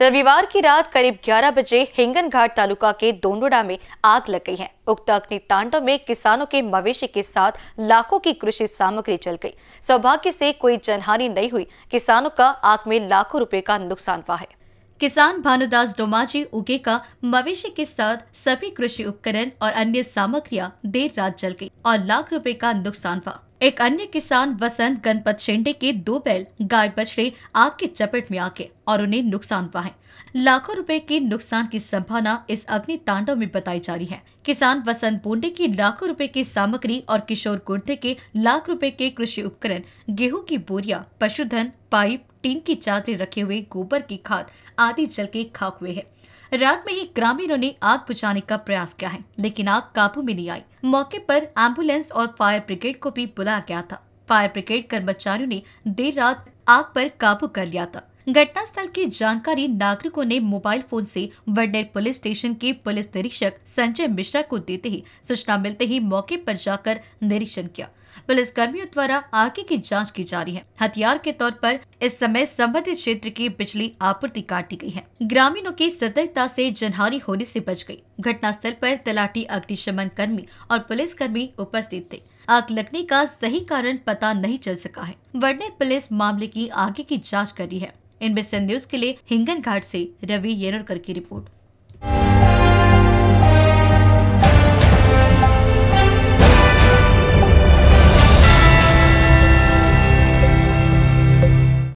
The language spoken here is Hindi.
रविवार की रात करीब 11 बजे हिंगन घाट तालुका के दोंडोड़ा में आग लग गई है उक्त अग्नि तांडव में किसानों के मवेशी के साथ लाखों की कृषि सामग्री जल गई सौभाग्य से कोई जनहानि नहीं हुई किसानों का आग में लाखों रुपए का नुकसान हुआ है किसान भानुदास डोमाजी उगे का मवेशी के साथ सभी कृषि उपकरण और अन्य सामग्रियां देर रात जल गई और लाख रुपए का नुकसान हुआ एक अन्य किसान वसंत गणपत शेंडे के दो बैल गाय बछड़े आग के चपेट में आ गए और उन्हें नुकसान हुआ है लाखों रुपए के नुकसान की संभावना इस अग्नि तांडव में बताई जा रही है किसान वसंत बोंडे की लाखों रुपए की सामग्री और किशोर गुर्दे के लाख रुपए के कृषि उपकरण गेहूं की बोरिया पशुधन पाइप टीन की चादरे रखे हुए गोबर की खाद आदि जल के खाक हुए है रात में ही ग्रामीणों ने आग बुझाने का प्रयास किया है लेकिन आग काबू में नहीं आई मौके पर एम्बुलेंस और फायर ब्रिगेड को भी बुलाया गया था फायर ब्रिगेड कर्मचारियों ने देर रात आग पर काबू कर लिया था घटनास्थल की जानकारी नागरिकों ने मोबाइल फोन से वडनेर पुलिस स्टेशन के पुलिस निरीक्षक संजय मिश्रा को देते ही सूचना मिलते ही मौके पर जाकर निरीक्षण किया पुलिस कर्मियों द्वारा आगे की जांच की जा रही है हथियार के तौर पर इस समय संबंधित क्षेत्र की बिजली आपूर्ति काट दी गई है ग्रामीणों की सतर्कता से जनहानि होने से बच गई घटनास्थल पर तलाटी अग्निशमन कर्मी और पुलिस कर्मी उपस्थित थे आग लगने का सही कारण पता नहीं चल सका है वर्णित पुलिस मामले की आगे की जाँच कर रही है इनमें न्यूज के लिए हिंगन घाट ऐसी रवि येरकर की रिपोर्ट